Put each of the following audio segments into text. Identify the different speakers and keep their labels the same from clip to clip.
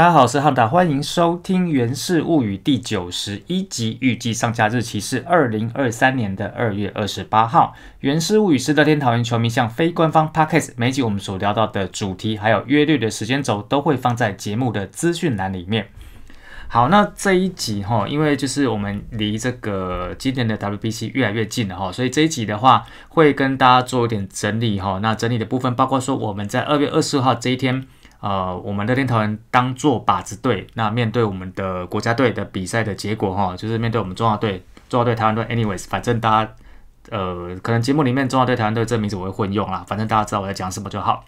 Speaker 1: 大家好，我是汉达，欢迎收听《源氏物语》第九十一集，预计上架日期是二零二三年的二月二十八号。《源氏物语》是乐天桃园球迷向非官方 podcast 每集我们所聊到的主题，还有约略的时间轴，都会放在节目的资讯栏里面。好，那这一集哈，因为就是我们离这个今年的 W B C 越来越近了哈，所以这一集的话，会跟大家做一点整理哈。那整理的部分包括说，我们在二月二十号这一天。呃，我们热天团当做靶子队，那面对我们的国家队的比赛的结果哈，就是面对我们中华队、中华队台湾队。Anyways，反正大家，呃，可能节目里面中华队、台湾队这名字我会混用啦，反正大家知道我在讲什么就好。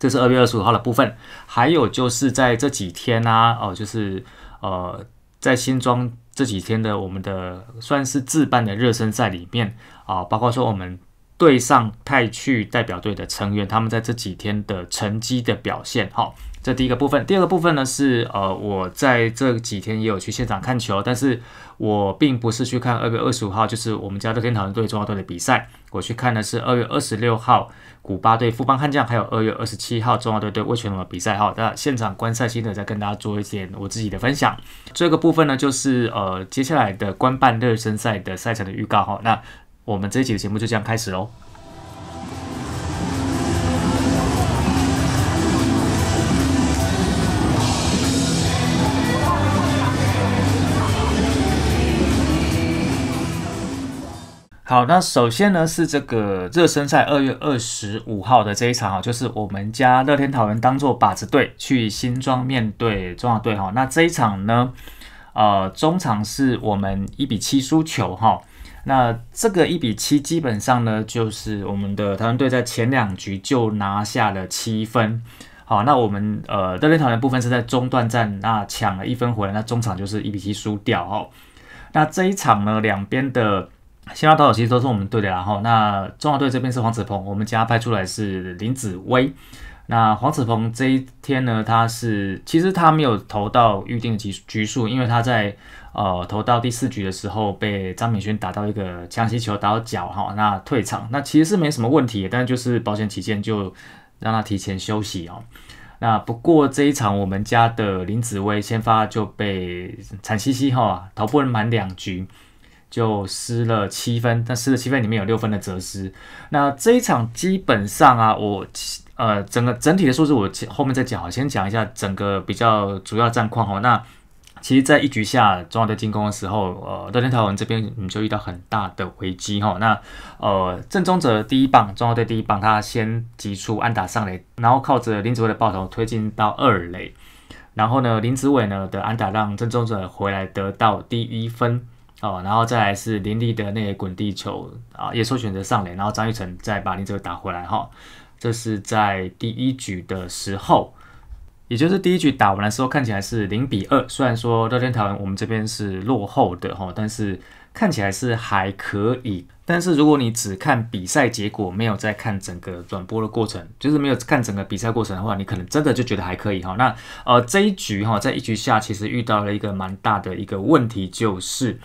Speaker 1: 这是二月二十五号的部分，还有就是在这几天啊，哦，就是呃，在新庄这几天的我们的算是自办的热身赛里面啊，包括说我们。对上泰去代表队的成员，他们在这几天的成绩的表现，好，这第一个部分。第二个部分呢是呃，我在这几天也有去现场看球，但是我并不是去看二月二十五号就是我们家的天堂队中华队的比赛，我去看的是二月二十六号古巴队富邦悍将，还有二月二十七号中华队对魏全龙的比赛，哈，那现场观赛心得再跟大家做一点我自己的分享。这个部分呢就是呃接下来的官办热身赛的赛程的预告，哈，那。我们这一期的节目就这样开始喽。好，那首先呢是这个热身赛二月二十五号的这一场哈，就是我们家乐天桃园当做靶子队去新庄面对中华队哈。那这一场呢，呃，中场是我们一比七输球哈。那这个一比七基本上呢，就是我们的台湾队在前两局就拿下了七分。好，那我们呃，德恋台湾部分是在中段战那抢了一分回来，那中场就是一比七输掉哦。那这一场呢，两边的先花投手其实都是我们队的，然后那中华队这边是黄子鹏，我们家派出来是林子薇。那黄子鹏这一天呢，他是其实他没有投到预定的局局数，因为他在。呃，投到第四局的时候，被张敏轩打到一个强击球，打到脚哈，那退场。那其实是没什么问题，但就是保险起见，就让他提前休息哦。那不过这一场，我们家的林子薇先发就被惨兮兮哈，投不能满两局，就失了七分。但失了七分里面有六分的折失。那这一场基本上啊，我呃整个整体的数字我后面再讲，先讲一下整个比较主要战况哦。那。其实，在一局下，中华队进攻的时候，呃，乐天台文这边你就遇到很大的危机哈。那呃，正中者第一棒，中华队第一棒，他先击出安打上垒，然后靠着林子伟的爆头推进到二垒，然后呢，林子伟呢的安打让郑中者回来得到第一分哦，然后再来是林立的那滚地球啊，野兽选择上垒，然后张玉成再把林子伟打回来哈。这是在第一局的时候。也就是第一局打完的时候，看起来是零比二。虽然说乐天台湾我们这边是落后的哈，但是看起来是还可以。但是如果你只看比赛结果，没有在看整个转播的过程，就是没有看整个比赛过程的话，你可能真的就觉得还可以哈。那呃这一局哈，在一局下其实遇到了一个蛮大的一个问题，就是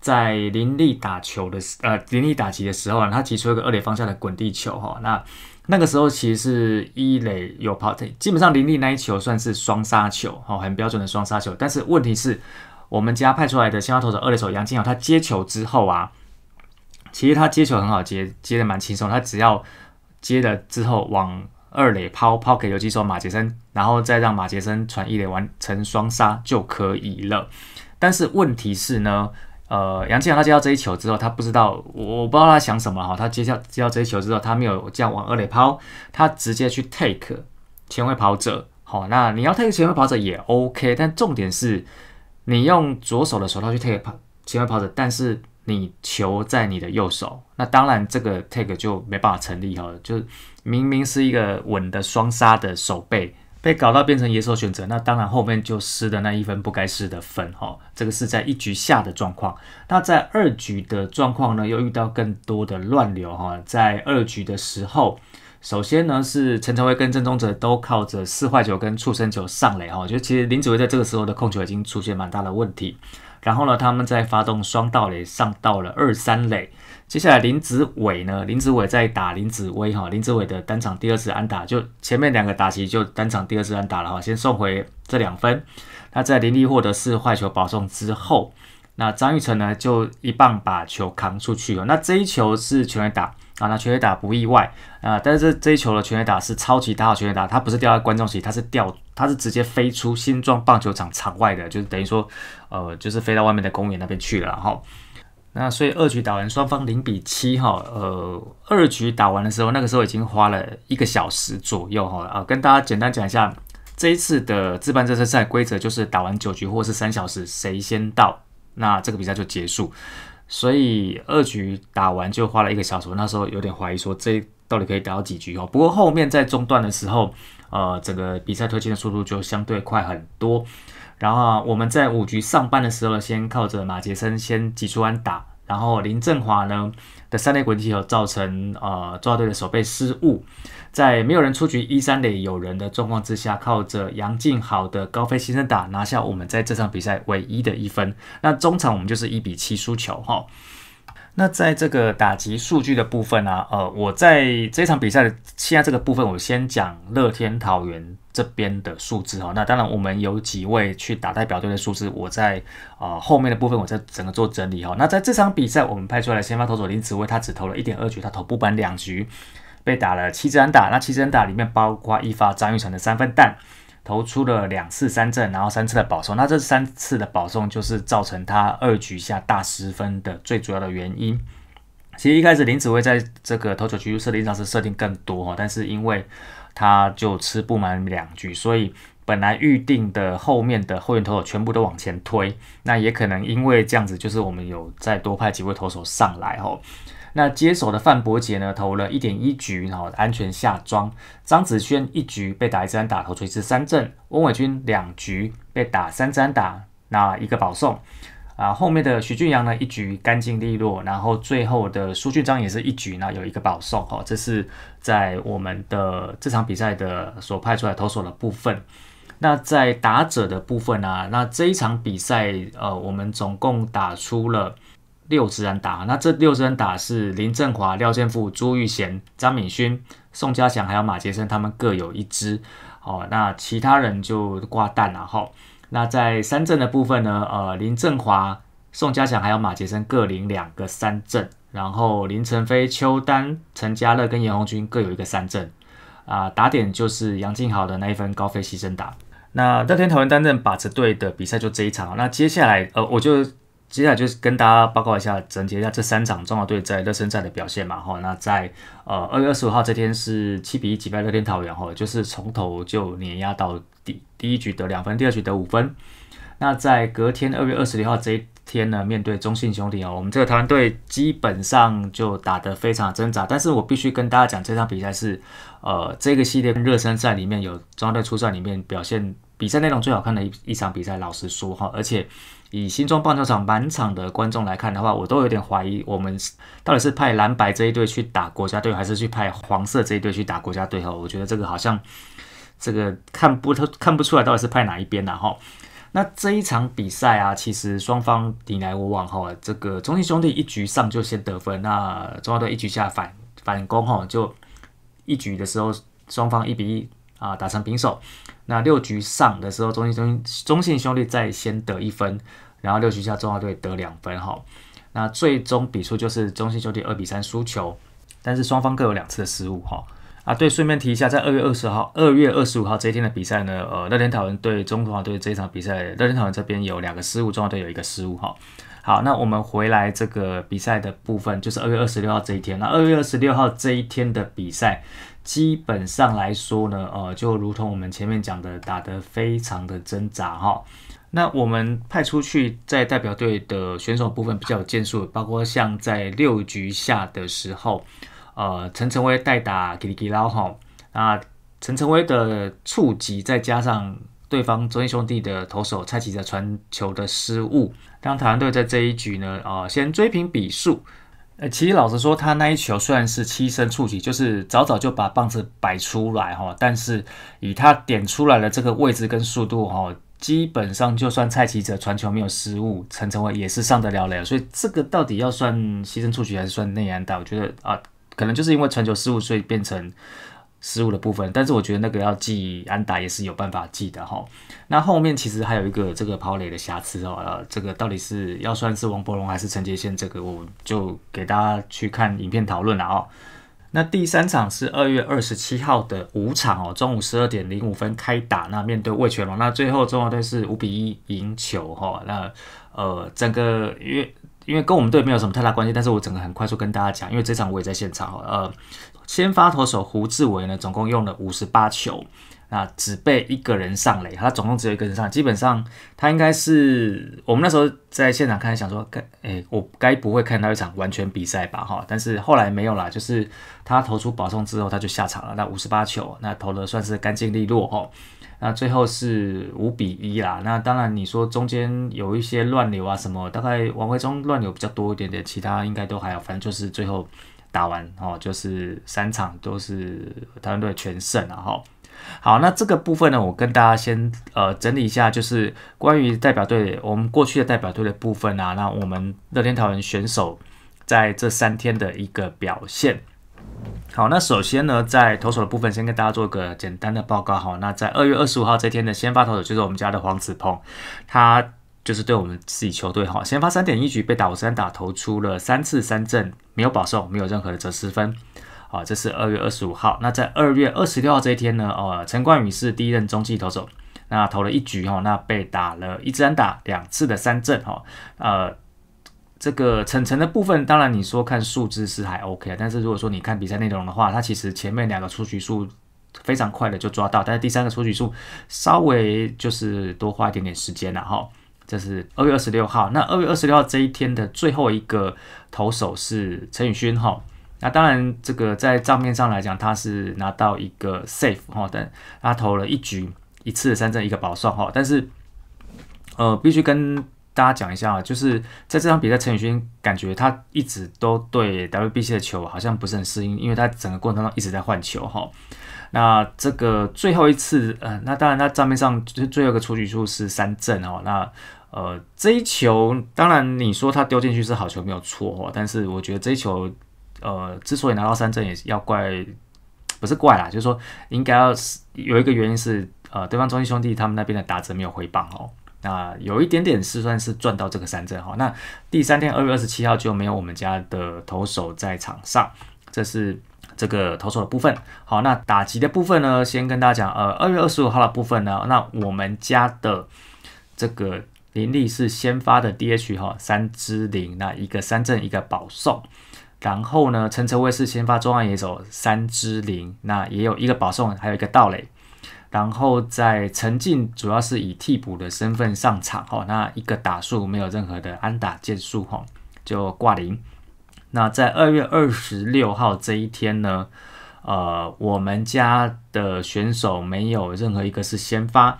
Speaker 1: 在林立打球的呃林立打击的时候呢，他提出一个二垒方向的滚地球哈。那那个时候其实是一垒有抛基本上林立那一球算是双杀球，哦，很标准的双杀球。但是问题是我们家派出来的先发投手二垒手杨金豪，他接球之后啊，其实他接球很好接，接的蛮轻松。他只要接了之后往二垒抛抛给游击手马杰森，然后再让马杰森传一垒完成双杀就可以了。但是问题是呢？呃，杨建豪他接到这一球之后，他不知道，我我不知道他想什么哈。他接下接到这一球之后，他没有这样往二垒抛，他直接去 take 前卫跑者。好，那你要 take 前卫跑者也 OK，但重点是，你用左手的手套去 take 前卫跑者，但是你球在你的右手，那当然这个 take 就没办法成立哈，就明明是一个稳的双杀的手背。被搞到变成野手选择，那当然后面就失的那一分不该失的分哈。这个是在一局下的状况，那在二局的状况呢，又遇到更多的乱流哈。在二局的时候，首先呢是陈晨威跟郑宗哲都靠着四坏球跟触身球上垒哈。我觉得其实林子维在这个时候的控球已经出现蛮大的问题。然后呢，他们在发动双道垒上到了二三垒。接下来林子伟呢，林子伟在打林子威哈，林子伟的单场第二次安打，就前面两个打席就单场第二次安打了哈，先送回这两分。那在林立获得是坏球保送之后，那张玉成呢就一棒把球扛出去了。那这一球是全垒打啊，那全垒打不意外啊，但是这一球的全垒打是超级大号全垒打，它不是掉在观众席，它是掉它是直接飞出新庄棒球场场外的，就是等于说。呃，就是飞到外面的公园那边去了哈。那所以二局打完，双方零比七哈。呃，二局打完的时候，那个时候已经花了一个小时左右哈。啊，跟大家简单讲一下，这一次的自办这次赛规则就是打完九局或是三小时，谁先到，那这个比赛就结束。所以二局打完就花了一个小时，那时候有点怀疑说这到底可以打到几局哈。不过后面在中段的时候，呃，整个比赛推进的速度就相对快很多。然后我们在五局上班的时候先靠着马杰森先挤出完打，然后林振华呢的三垒滚地球造成呃抓队的守备失误，在没有人出局一三垒有人的状况之下，靠着杨静好的高飞牺生打拿下我们在这场比赛唯一的一分。那中场我们就是一比七输球哈。那在这个打击数据的部分呢，呃，我在这场比赛的现在这个部分，我先讲乐天桃园这边的数字哈。那当然，我们有几位去打代表队的数字，我在啊后面的部分，我在整个做整理哈。那在这场比赛，我们派出来先发投手林子威，他只投了一点二局，他投不满两局，被打了七支安打。那七支安打里面包括一发张玉成的三分弹。投出了两次三振，然后三次的保送，那这三次的保送就是造成他二局下大十分的最主要的原因。其实一开始林子威在这个投球局设定上是设定更多哈，但是因为他就吃不满两局，所以本来预定的后面的后援投手全部都往前推，那也可能因为这样子，就是我们有再多派几位投手上来哦。那接手的范博杰呢，投了一点一局，然后安全下庄。张子萱一局被打一三打，投出一支三振。翁伟君两局被打三三打，那一个保送。啊，后面的徐俊阳呢，一局干净利落。然后最后的苏俊章也是一局，呢，有一个保送。哦，这是在我们的这场比赛的所派出来投手的部分。那在打者的部分呢，那这一场比赛，呃，我们总共打出了。六支人打，那这六支人打是林振华、廖建富、朱玉贤、张敏勋、宋家祥，还有马杰森，他们各有一支哦。那其他人就挂蛋了哈。那在三阵的部分呢？呃，林振华、宋家祥还有马杰森各领两个三阵，然后林晨飞、邱丹、陈家乐跟严红军各有一个三阵啊。打点就是杨敬好的那一分高飞牺牲打。那当天台湾单阵把持队的比赛就这一场。那接下来，呃，我就。接下来就是跟大家报告一下，总结一下这三场中华队在热身赛的表现嘛。哈，那在呃二月二十五号这天是七比一击败乐天桃园，哈，就是从头就碾压到底，第一局得两分，第二局得五分。那在隔天二月二十六号这一天呢，面对中信兄弟啊，我们这个团队基本上就打得非常挣扎。但是我必须跟大家讲，这场比赛是呃这个系列热身赛里面有中华队出战里面表现比赛内容最好看的一一场比赛。老实说，哈，而且。以新庄棒球场满场的观众来看的话，我都有点怀疑我们到底是派蓝白这一队去打国家队，还是去派黄色这一队去打国家队哈？我觉得这个好像这个看不透，看不出来到底是派哪一边的哈。那这一场比赛啊，其实双方你来我往哈，这个中信兄弟一局上就先得分，那中华队一局下反反攻哈，就一局的时候双方一比一啊打成平手。那六局上的时候，中信中中信兄弟再先得一分，然后六局下中华队得两分哈。那最终比数就是中信兄弟二比三输球，但是双方各有两次的失误哈。啊，对，顺便提一下，在二月二十号、二月二十五号这一天的比赛呢，呃，乐天桃园对中华队这一场比赛，乐天桃园这边有两个失误，中华队有一个失误哈。好，那我们回来这个比赛的部分，就是二月二十六号这一天那二月二十六号这一天的比赛。基本上来说呢，呃，就如同我们前面讲的，打得非常的挣扎哈。那我们派出去在代表队的选手部分比较有建树，包括像在六局下的时候，呃，陈晨威代打吉里吉拉哈。那陈晨威的触及再加上对方中信兄弟的投手蔡奇的传球的失误，让台湾队在这一局呢，啊，先追平比数。呃，其实老实说，他那一球虽然是七身触及，就是早早就把棒子摆出来哈，但是以他点出来的这个位置跟速度哈，基本上就算蔡奇哲传球没有失误，陈晨伟也是上得了垒。所以这个到底要算牺牲触球还是算内安打？我觉得啊，可能就是因为传球失误，所以变成。失误的部分，但是我觉得那个要记安达也是有办法记的哈。那后面其实还有一个这个跑垒的瑕疵哦，呃，这个到底是要算是王柏荣还是陈杰宪，这个我就给大家去看影片讨论了哦。那第三场是二月二十七号的五场哦，中午十二点零五分开打，那面对魏全龙，那最后中华队是五比一赢球哈。那呃，整个因为因为跟我们队没有什么太大关系，但是我整个很快速跟大家讲，因为这场我也在现场哈，呃。先发投手胡志伟呢，总共用了五十八球，那只被一个人上垒，他总共只有一个人上，基本上他应该是我们那时候在现场看，想说该，诶，我该不会看到一场完全比赛吧？哈，但是后来没有啦，就是他投出保送之后，他就下场了。那五十八球，那投的算是干净利落哈。那最后是五比一啦。那当然你说中间有一些乱流啊什么，大概王威忠乱流比较多一点点，其他应该都还好。反正就是最后。打完哦，就是三场都是台湾队全胜了哈。好，那这个部分呢，我跟大家先呃整理一下，就是关于代表队我们过去的代表队的部分啊。那我们乐天桃园选手在这三天的一个表现。好，那首先呢，在投手的部分，先跟大家做个简单的报告哈。那在二月二十五号这天的先发投手就是我们家的黄子鹏，他。就是对我们自己球队哈，先发三点一局被打三打投出了三次三振，没有保送，没有任何的折失分。好，这是二月二十五号。那在二月二十六号这一天呢？哦，陈冠宇是第一任中继投手，那投了一局哈，那被打了一三打两次的三振哈。呃，这个层层的部分，当然你说看数字是还 OK，但是如果说你看比赛内容的话，他其实前面两个出局数非常快的就抓到，但是第三个出局数稍微就是多花一点点时间了哈。这是二月二十六号，那二月二十六号这一天的最后一个投手是陈宇勋哈。那当然，这个在账面上来讲，他是拿到一个 safe 哈，但他投了一局一次三振一个保送哈。但是，呃，必须跟大家讲一下，就是在这场比赛，陈宇勋感觉他一直都对 WBC 的球好像不是很适应，因为他整个过程当中一直在换球哈。那这个最后一次，呃，那当然他账面上最最后一个出局数是三振哦，那。呃，这一球当然你说他丢进去是好球没有错，但是我觉得这一球，呃，之所以拿到三振，也要怪，不是怪啦，就是说应该要是有一个原因是，呃，对方中心兄弟他们那边的打者没有回棒哦，那有一点点是算是赚到这个三振哈。那第三天二月二十七号就没有我们家的投手在场上，这是这个投手的部分。好，那打击的部分呢，先跟大家讲，呃，二月二十五号的部分呢，那我们家的这个。林立是先发的 DH 哈，三支零，那一个三振，一个保送。然后呢，陈晨威是先发中外野手，三支零，那也有一个保送，还有一个盗垒。然后在陈静主要是以替补的身份上场哈，那一个打数没有任何的安打建数哈，就挂零。那在二月二十六号这一天呢，呃，我们家的选手没有任何一个是先发。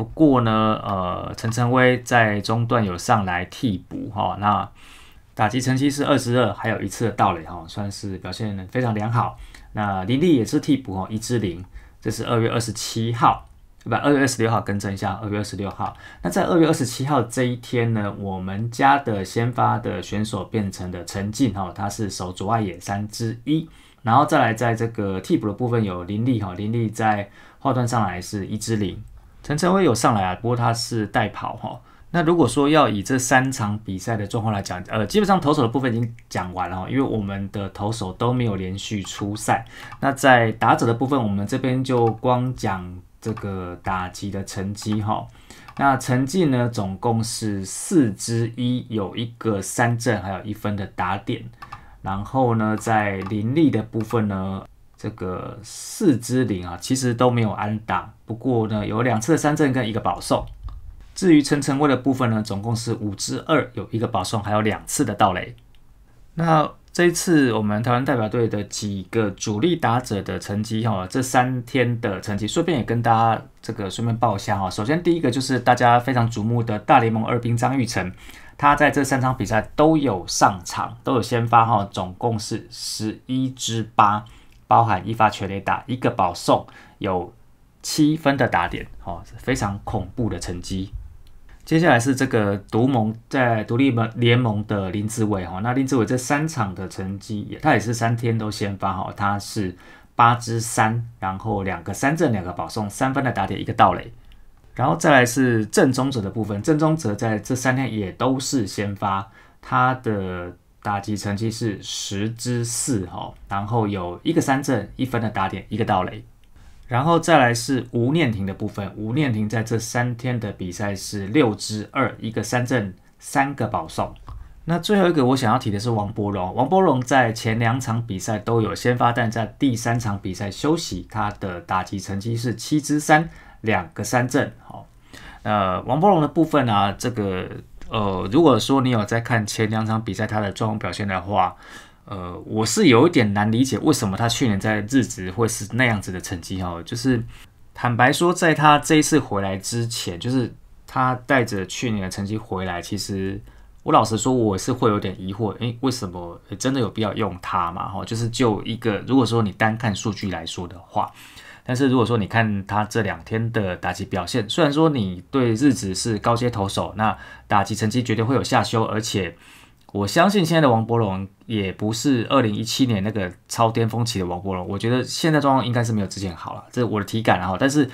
Speaker 1: 不过呢，呃，陈晨威在中段有上来替补哈，那打击成绩是二十二，还有一次的盗垒哈，算是表现非常良好。那林立也是替补哈，一至零，这是二月二十七号，不，二月二十六号更正一下，二月二十六号。那在二月二十七号这一天呢，我们家的先发的选手变成了陈进哈，他是守左外野三之一，然后再来在这个替补的部分有林立哈，林立在后段上来是一至零。陈晨威有上来啊，不过他是代跑哈。那如果说要以这三场比赛的状况来讲，呃，基本上投手的部分已经讲完了哈，因为我们的投手都没有连续出赛。那在打者的部分，我们这边就光讲这个打击的成绩哈。那成绩呢，总共是四支一，有一个三振，还有一分的打点。然后呢，在林立的部分呢。这个四支零啊，其实都没有安打。不过呢，有两次三振跟一个保送。至于陈晨威的部分呢，总共是五支二，有一个保送，还有两次的盗垒。那这一次我们台湾代表队的几个主力打者的成绩哈，这三天的成绩，顺便也跟大家这个顺便报一下哈。首先第一个就是大家非常瞩目的大联盟二兵张玉成，他在这三场比赛都有上场，都有先发哈，总共是十一支八。包含一发全垒打，一个保送，有七分的打点，哦，是非常恐怖的成绩。接下来是这个独盟在独立盟联盟的林志伟，哈，那林志伟这三场的成绩，他也是三天都先发，哈，他是八支三，然后两个三振，两个保送，三分的打点，一个盗垒，然后再来是正宗者的部分，正宗者在这三天也都是先发，他的。打击成绩是十之四哈，然后有一个三振一分的打点，一个盗垒，然后再来是吴念婷的部分。吴念婷在这三天的比赛是六之二，一个三振，三个保送。那最后一个我想要提的是王柏荣，王柏荣在前两场比赛都有先发，但在第三场比赛休息，他的打击成绩是七之三，两个三振好，那王柏荣的部分呢，这个。呃，如果说你有在看前两场比赛他的状况表现的话，呃，我是有一点难理解为什么他去年在日职会是那样子的成绩哦。就是坦白说，在他这一次回来之前，就是他带着去年的成绩回来，其实我老实说我是会有点疑惑，诶，为什么真的有必要用他嘛？哈，就是就一个，如果说你单看数据来说的话。但是如果说你看他这两天的打击表现，虽然说你对日子是高阶投手，那打击成绩绝对会有下修。而且我相信现在的王伯龙也不是2017年那个超巅峰期的王伯龙，我觉得现在状况应该是没有之前好了，这是我的体感。然但是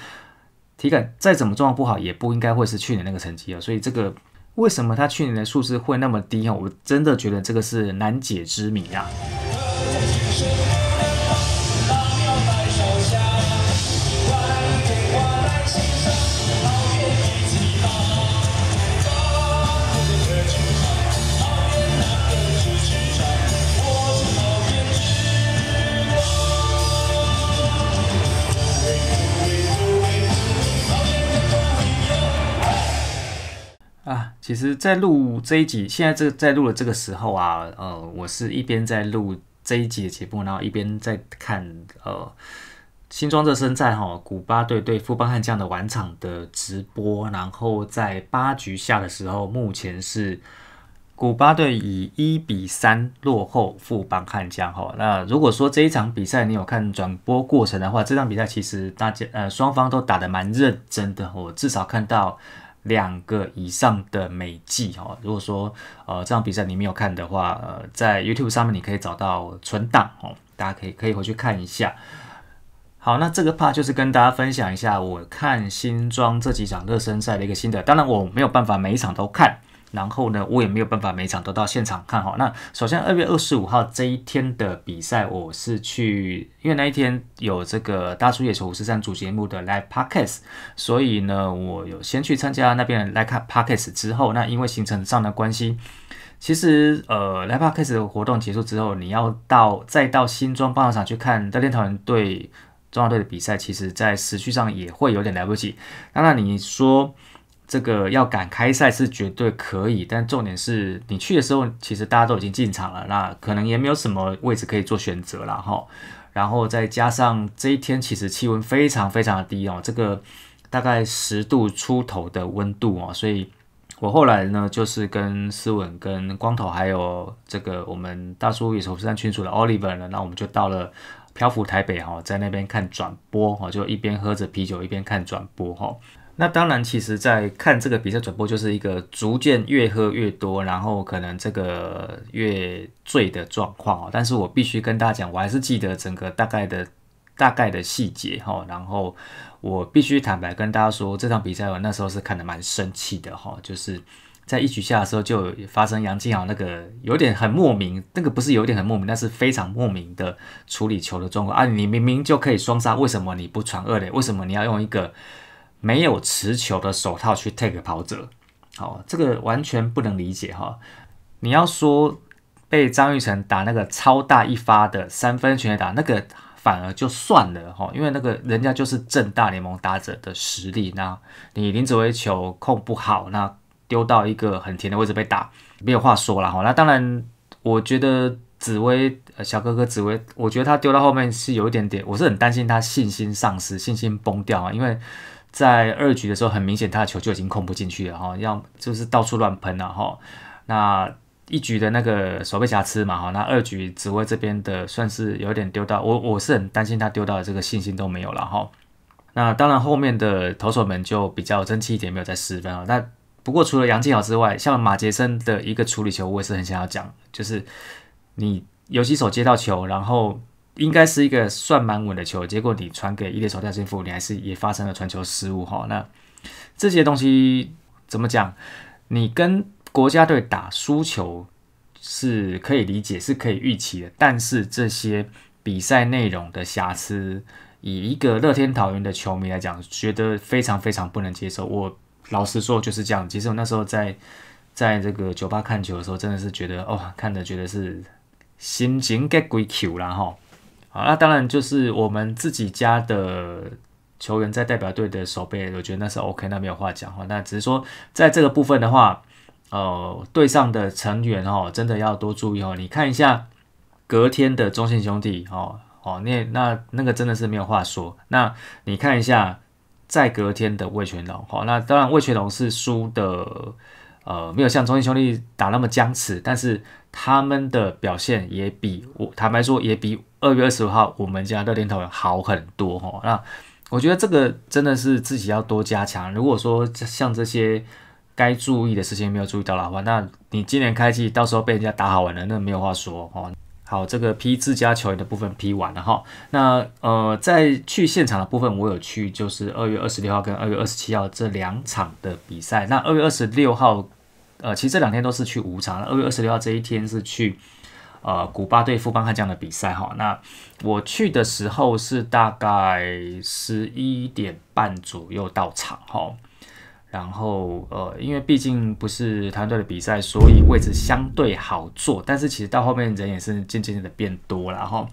Speaker 1: 体感再怎么状况不好，也不应该会是去年那个成绩啊。所以这个为什么他去年的数字会那么低哈？我真的觉得这个是难解之谜啊。其实，在录这一集，现在这在录了这个时候啊，呃，我是一边在录这一集的节目，然后一边在看呃新装热身赛哈，古巴队对富邦悍将的晚场的直播。然后在八局下的时候，目前是古巴队以一比三落后富邦悍将哈。那如果说这一场比赛你有看转播过程的话，这场比赛其实大家呃双方都打的蛮认真的，我至少看到。两个以上的美记哈，如果说呃这场比赛你没有看的话，呃，在 YouTube 上面你可以找到存档哦，大家可以可以回去看一下。好，那这个 part 就是跟大家分享一下我看新装这几场热身赛的一个心得，当然我没有办法每一场都看。然后呢，我也没有办法每场都到现场看哈。那首先二月二十五号这一天的比赛，我是去，因为那一天有这个《大叔野球五十三》主节目的 Live p o d k e s 所以呢，我有先去参加那边的 Live p o d k e s 之后，那因为行程上的关系，其实呃，Live p o d k e s 的活动结束之后，你要到再到新庄棒球场去看教练团队中华队的比赛，其实，在时序上也会有点来不及。那那你说？这个要赶开赛是绝对可以，但重点是你去的时候，其实大家都已经进场了，那可能也没有什么位置可以做选择了哈。然后再加上这一天其实气温非常非常低哦，这个大概十度出头的温度哦，所以我后来呢就是跟思文、跟光头还有这个我们大叔也是福山群主的 Oliver，那我们就到了漂浮台北哈，在那边看转播哈，就一边喝着啤酒一边看转播哈。那当然，其实，在看这个比赛转播，就是一个逐渐越喝越多，然后可能这个越醉的状况哦。但是我必须跟大家讲，我还是记得整个大概的大概的细节哈。然后我必须坦白跟大家说，这场比赛我那时候是看得蛮生气的哈。就是在一局下的时候，就发生杨敬豪那个有点很莫名，那个不是有点很莫名，那是非常莫名的处理球的状况啊。你明明就可以双杀，为什么你不传二垒？为什么你要用一个？没有持球的手套去 take 跑者，好，这个完全不能理解哈。你要说被张玉成打那个超大一发的三分球打，那个反而就算了哈，因为那个人家就是正大联盟打者的实力。那你林紫薇球控不好，那丢到一个很甜的位置被打，没有话说了哈。那当然，我觉得紫薇呃，小哥哥紫薇，我觉得他丢到后面是有一点点，我是很担心他信心丧失、信心崩掉啊，因为。在二局的时候，很明显他的球就已经控不进去了哈，要就是到处乱喷了哈。那一局的那个手背瑕疵嘛哈，那二局紫薇这边的算是有点丢到我，我是很担心他丢到的这个信心都没有了哈。那当然后面的投手们就比较争气一点，没有再失分啊。那不过除了杨敬豪之外，像马杰森的一个处理球，我也是很想要讲，就是你游其手接到球然后。应该是一个算蛮稳的球，结果你传给伊力守戴金福，你还是也发生了传球失误哈。那这些东西怎么讲？你跟国家队打输球是可以理解，是可以预期的。但是这些比赛内容的瑕疵，以一个乐天桃园的球迷来讲，觉得非常非常不能接受。我老实说就是这样。其实我那时候在在这个酒吧看球的时候，真的是觉得哦，看的觉得是心情 get 跪球了哈。啊，那当然就是我们自己家的球员在代表队的守备，我觉得那是 OK，那没有话讲。哈。那只是说，在这个部分的话，呃，队上的成员哦，真的要多注意哦。你看一下隔天的中信兄弟，哦哦，那那那个真的是没有话说。那你看一下在隔天的魏全龙，哈，那当然魏全龙是输的，呃，没有像中信兄弟打那么僵持，但是。他们的表现也比我坦白说也比二月二十五号我们家热点头好很多哈。那我觉得这个真的是自己要多加强。如果说像这些该注意的事情没有注意到的话，那你今年开季到时候被人家打好完了，那没有话说哦。好，这个批自家球员的部分批完了哈。那呃，在去现场的部分我有去，就是二月二十六号跟二月二十七号这两场的比赛。那二月二十六号。呃，其实这两天都是去五场。二月二十六号这一天是去呃古巴对富邦悍将的比赛哈。那我去的时候是大概十一点半左右到场哈。然后呃，因为毕竟不是团队的比赛，所以位置相对好坐。但是其实到后面人也是渐渐的变多了哈。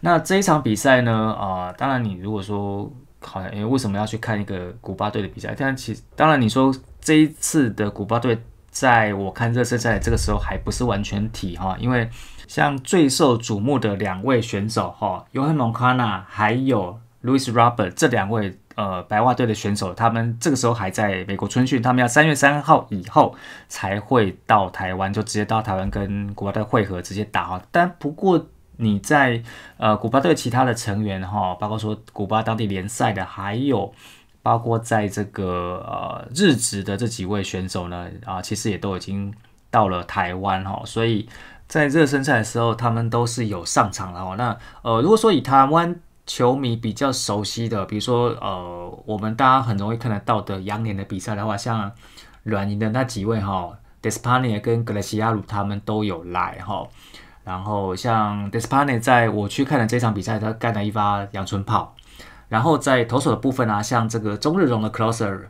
Speaker 1: 那这一场比赛呢？啊，当然你如果说好像因为为什么要去看一个古巴队的比赛？但其实当然你说这一次的古巴队。在我看热身赛这个时候还不是完全体哈，因为像最受瞩目的两位选手哈，尤亨蒙卡纳还有 Louis Robert 这两位呃白袜队的选手，他们这个时候还在美国春训，他们要三月三号以后才会到台湾，就直接到台湾跟古巴队会合，直接打哈。但不过你在呃古巴队其他的成员哈，包括说古巴当地联赛的还有。包括在这个呃日职的这几位选手呢，啊，其实也都已经到了台湾哈，所以在热身赛的时候，他们都是有上场了哦。那呃，如果说以台湾球迷比较熟悉的，比如说呃，我们大家很容易看得到的羊年的比赛的话，像软银的那几位哈 d e s p a n a 跟格雷西亚鲁他们都有来哈。然后像 d e s p a n a 在我去看的这场比赛，他干了一发阳春炮。然后在投手的部分啊，像这个中日荣的 Closer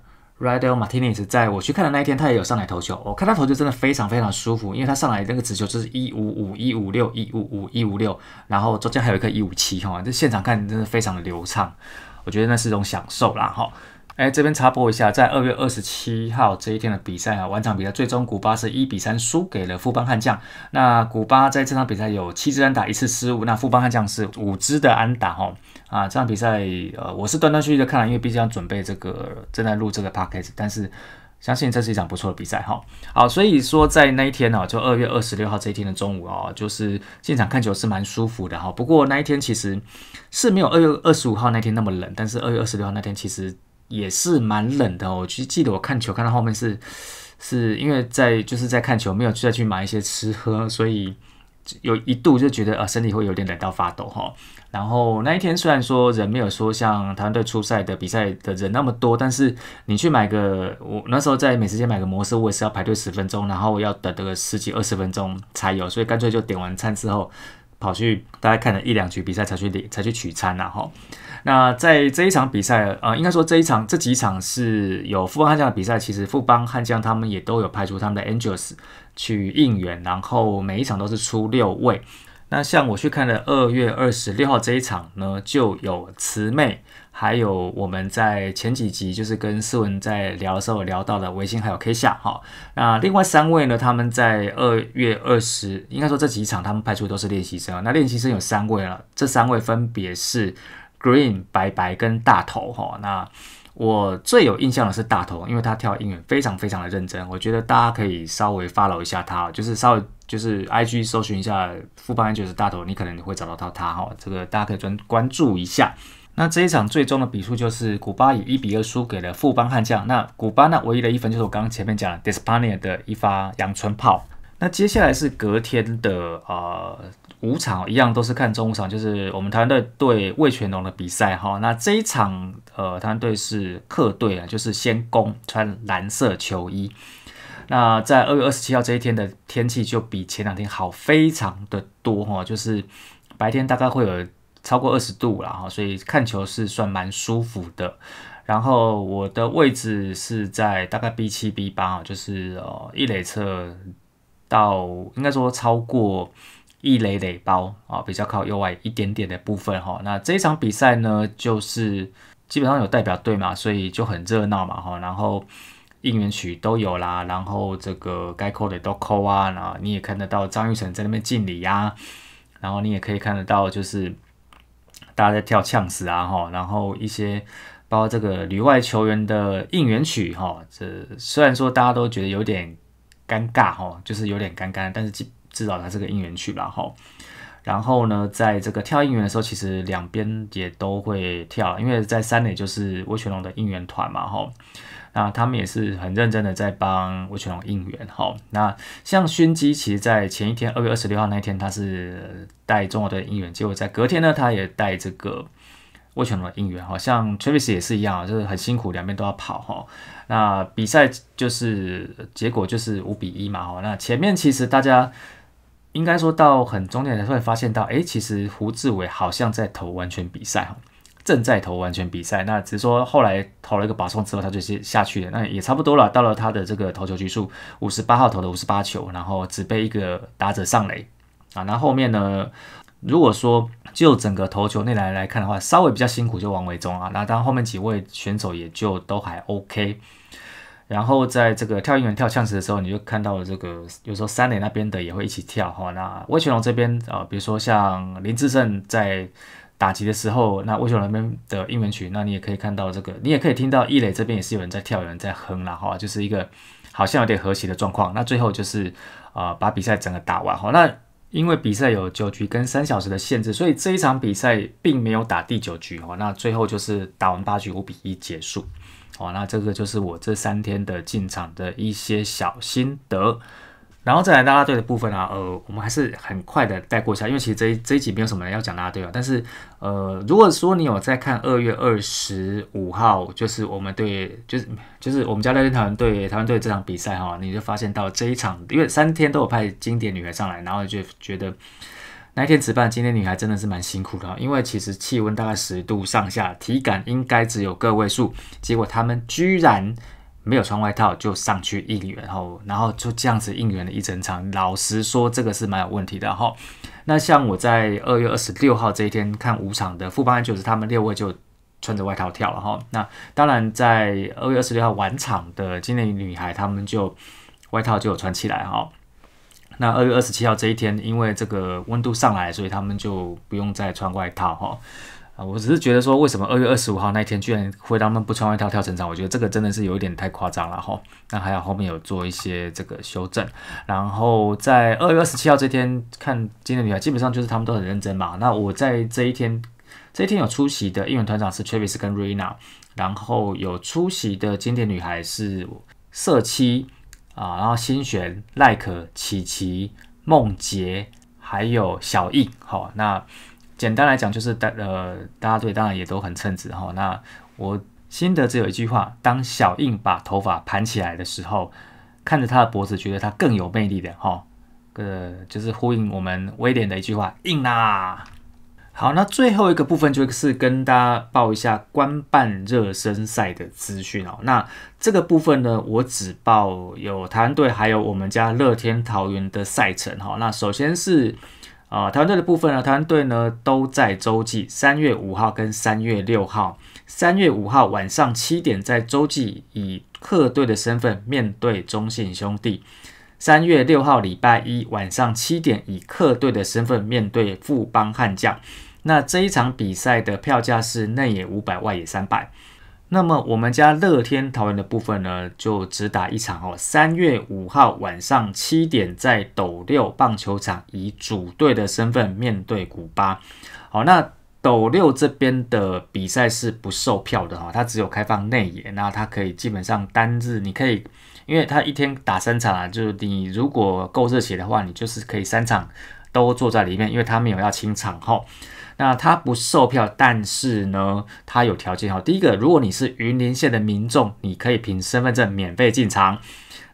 Speaker 1: Radel Martinez，在我去看的那一天，他也有上来投球。我看他投球真的非常非常舒服，因为他上来那个直球就是一五五一五六一五五一五六，然后中间还有一颗一五七哈，这现场看真的非常的流畅，我觉得那是种享受啦哈。哎，这边插播一下，在二月二十七号这一天的比赛啊，完场比赛最终古巴是一比三输给了富邦悍将。那古巴在这场比赛有七支安打一次失误，那富邦悍将是五支的安打哈。啊，这场比赛，呃，我是断断续续的看了，因为毕竟要准备这个正在录这个 p o d c a s 但是相信这是一场不错的比赛哈。好，所以说在那一天呢，就二月二十六号这一天的中午哦，就是现场看球是蛮舒服的哈。不过那一天其实是没有二月二十五号那天那么冷，但是二月二十六号那天其实也是蛮冷的。我实记得我看球看到后面是，是因为在就是在看球，没有再去买一些吃喝，所以有一度就觉得啊，身体会有点冷到发抖哈。然后那一天虽然说人没有说像台湾队初赛的比赛的人那么多，但是你去买个我那时候在美食街买个摩斯，我也是要排队十分钟，然后要等这个十几二十分钟才有，所以干脆就点完餐之后跑去，大概看了一两局比赛才去领才去取餐然后那在这一场比赛，呃，应该说这一场这几场是有富邦悍将的比赛，其实富邦悍将他们也都有派出他们的 Angels 去应援，然后每一场都是出六位。那像我去看了二月二十六号这一场呢，就有慈妹，还有我们在前几集就是跟思文在聊的时候聊到的维新还有 K 夏哈。那另外三位呢，他们在二月二十，应该说这几场他们派出都是练习生那练习生有三位了，这三位分别是 Green 白白跟大头哈。那我最有印象的是大头，因为他跳音乐非常非常的认真，我觉得大家可以稍微 follow 一下他，就是稍微。就是 I G 搜寻一下富邦就是大头，你可能会找得到他哈，这个大家可以专关注一下。那这一场最终的比数就是古巴以一比二输给了富邦悍将。那古巴呢唯一的一分就是我刚刚前面讲 Despina 的一发洋春炮。那接下来是隔天的呃五场，一样都是看中午场，就是我们团队对魏全龙的比赛哈。那这一场呃团队是客队啊，就是先攻穿蓝色球衣。那在二月二十七号这一天的天气就比前两天好非常的多哈，就是白天大概会有超过二十度了哈，所以看球是算蛮舒服的。然后我的位置是在大概 B 七 B 八啊，就是哦一垒侧到应该说超过一垒垒包啊，比较靠右外一点点的部分哈。那这一场比赛呢，就是基本上有代表队嘛，所以就很热闹嘛哈，然后。应援曲都有啦，然后这个该扣的都扣啊，然后你也看得到张玉成在那边敬礼呀，然后你也可以看得到，就是大家在跳呛死啊哈，然后一些包括这个里外球员的应援曲哈，这虽然说大家都觉得有点尴尬哈，就是有点尴尬，但是至少它是个应援曲吧哈。然后呢，在这个跳应援的时候，其实两边也都会跳，因为在三垒就是威权龙的应援团嘛哈。那他们也是很认真的在帮魏全龙应援，哈。那像勋基，其实，在前一天二月二十六号那一天，他是带中国队应援，结果在隔天呢，他也带这个魏全龙应援，好像 Travis 也是一样就是很辛苦，两边都要跑，哈。那比赛就是结果就是五比一嘛，哈。那前面其实大家应该说到很终点才会发现到，哎，其实胡志伟好像在投完全比赛，哈。正在投完全比赛，那只是说后来投了一个保送之后，他就是下去了，那也差不多了。到了他的这个投球局数五十八号投的五十八球，然后只被一个打者上垒啊。那后面呢，如果说就整个投球内栏来看的话，稍微比较辛苦就王维忠啊。那当后面几位选手也就都还 OK。然后在这个跳音员跳呛时的时候，你就看到了这个有时候三垒那边的也会一起跳哈。那威全龙这边啊，比如说像林志胜在。打击的时候，那威秀那边的英文曲，那你也可以看到这个，你也可以听到，易磊这边也是有人在跳，有人在哼，然后就是一个好像有点和谐的状况。那最后就是呃把比赛整个打完哈。那因为比赛有九局跟三小时的限制，所以这一场比赛并没有打第九局哈。那最后就是打完八局五比一结束。哦，那这个就是我这三天的进场的一些小心得。然后再来拉拉队的部分啊，呃，我们还是很快的带过一下，因为其实这一这一集没有什么要讲拉拉队啊。但是，呃，如果说你有在看二月二十五号，就是我们对，就是就是我们家那天团队台湾队这场比赛哈，你就发现到这一场，因为三天都有派经典女孩上来，然后就觉得那一天值班，经典女孩真的是蛮辛苦的，因为其实气温大概十度上下，体感应该只有个位数，结果他们居然。没有穿外套就上去应援，然后然后就这样子应援了一整场。老实说，这个是蛮有问题的哈。那像我在二月二十六号这一天看五场的副班，就是他们六位就穿着外套跳了哈。那当然在二月二十六号晚场的今灵女孩他们就外套就有穿起来哈。那二月二十七号这一天因为这个温度上来，所以他们就不用再穿外套哈。我只是觉得说，为什么二月二十五号那一天居然会他们不穿外套跳成长？我觉得这个真的是有一点太夸张了哈。那还好后面有做一些这个修正。然后在二月二十七号这天，看经典女孩基本上就是他们都很认真嘛。那我在这一天，这一天有出席的英文团长是 Travis 跟 Rina，然后有出席的经典女孩是社七啊，然后心璇、赖可、琪琪、梦洁，还有小应。好，那。简单来讲，就是大呃，大家对当然也都很称职哈。那我心得只有一句话：当小印把头发盘起来的时候，看着他的脖子，觉得他更有魅力的哈。呃，就是呼应我们威廉的一句话：“硬啊！”好，那最后一个部分就是跟大家报一下官办热身赛的资讯哦。那这个部分呢，我只报有台湾队，还有我们家乐天桃园的赛程哈。那首先是。啊，台湾队的部分呢？台湾队呢都在洲际，三月五号跟三月六号。三月五号晚上七点在洲际以客队的身份面对中信兄弟。三月六号礼拜一晚上七点以客队的身份面对富邦悍将。那这一场比赛的票价是内野五百外野三百。那么我们家乐天桃园的部分呢，就只打一场哦，三月五号晚上七点在斗六棒球场以主队的身份面对古巴。好，那斗六这边的比赛是不售票的哈，它只有开放内野，那它可以基本上单日你可以，因为它一天打三场啊，就是你如果够热血的话，你就是可以三场都坐在里面，因为它没有要清场哈。那它不售票，但是呢，它有条件哈。第一个，如果你是云林县的民众，你可以凭身份证免费进场。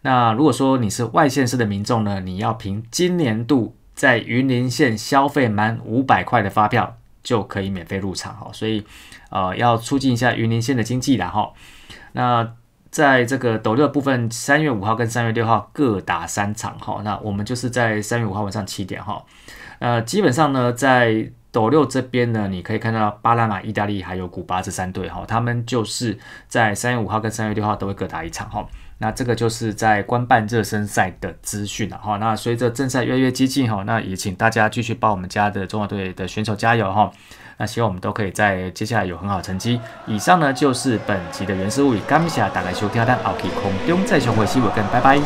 Speaker 1: 那如果说你是外县市的民众呢，你要凭今年度在云林县消费满五百块的发票就可以免费入场哈。所以，呃，要促进一下云林县的经济的哈。那在这个斗六部分，三月五号跟三月六号各打三场哈。那我们就是在三月五号晚上七点哈。呃，基本上呢，在斗六这边呢，你可以看到巴拿马、意大利还有古巴这三队哈，他们就是在三月五号跟三月六号都会各打一场哈。那这个就是在官办热身赛的资讯了哈。那随着正赛越来越接近哈，那也请大家继续帮我们家的中华队的选手加油哈。那希望我们都可以在接下来有很好成绩。以上呢就是本集的原始物语，感谢大家收听，大家 o 夜空中再相会，西尾跟拜拜。